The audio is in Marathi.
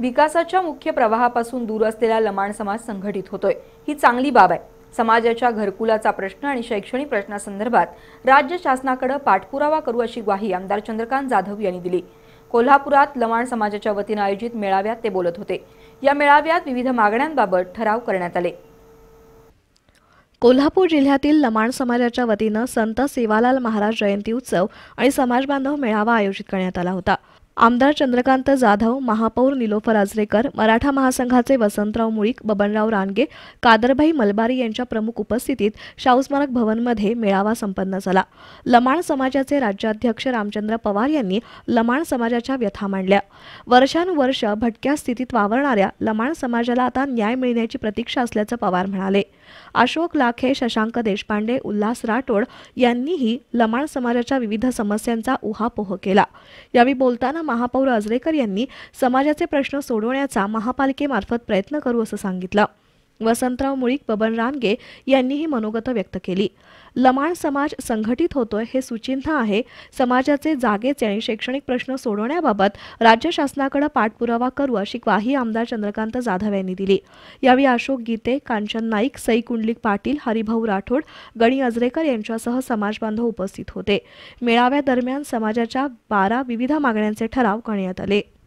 विकासाच्या मुख्य प्रवाहापासून दूर असलेला लमाण समाज संघटित होतोय ही चांगली बाब आहे समाजाच्या घरकुलाचा प्रश्न आणि शैक्षणिक प्रश्नासंदर्भात राज्य शासनाकडे पाठपुरावा करू अशी ग्वाही आमदार चंद्रकांत जाधव यांनी दिली कोल्हापुरात लमाण समाजाच्या वतीनं आयोजित मेळाव्यात ते बोलत होते या मेळाव्यात विविध मागण्यांबाबत ठराव करण्यात आले कोल्हापूर जिल्ह्यातील लमाण समाजाच्या वतीनं संत सेवालाल महाराज जयंती उत्सव आणि समाजबांधव मेळावा आयोजित करण्यात आला होता आमदार चंद्रकांत जाधव महापौर निलोफर आजरेकर मराठा महासंघाचे वसंतराव मुळीक बबनराव रानगे कादरभाई मलबारी यांच्या प्रमुख उपस्थितीत स्मारक भवनमध्ये मेळावा संपन्न झाला लमाण समाजाचे राज्याध्यक्ष रामचंद्र पवार यांनी लमाण समाजाच्या व्यथा मांडल्या वर्षानुवर्ष भटक्या स्थितीत वावरणाऱ्या लमाण समाजाला आता न्याय मिळण्याची प्रतीक्षा असल्याचं पवार म्हणाले अशोक लाखे शशांक देशपांडे उल्हास राठोड यांनीही लमाण समाजाच्या विविध समस्यांचा उहापोह केला यावेळी बोलताना महापौर आजरेकर यांनी समाजाचे प्रश्न सोडवण्याचा महापालिकेमार्फत प्रयत्न करू असं सांगितलं वसंतराव मुळीक बबन रानगे यांनी ही मनोगत व्यक्त केली लमाण समाज संघटित होतोय हे सुचिन्ह आहे समाजाचे जागेचे आणि शैक्षणिक प्रश्न सोडवण्याबाबत राज्य शासनाकडे पाठपुरावा करू अशी ग्वाही आमदार चंद्रकांत जाधव यांनी दिली यावेळी अशोक गीते कांचन नाईक सई कुंडलिक पाटील हरिभाऊ राठोड गणी अजरेकर यांच्यासह समाजबांधव उपस्थित होते मेळाव्यादरम्यान समाजाच्या बारा विविध मागण्यांचे ठराव करण्यात आले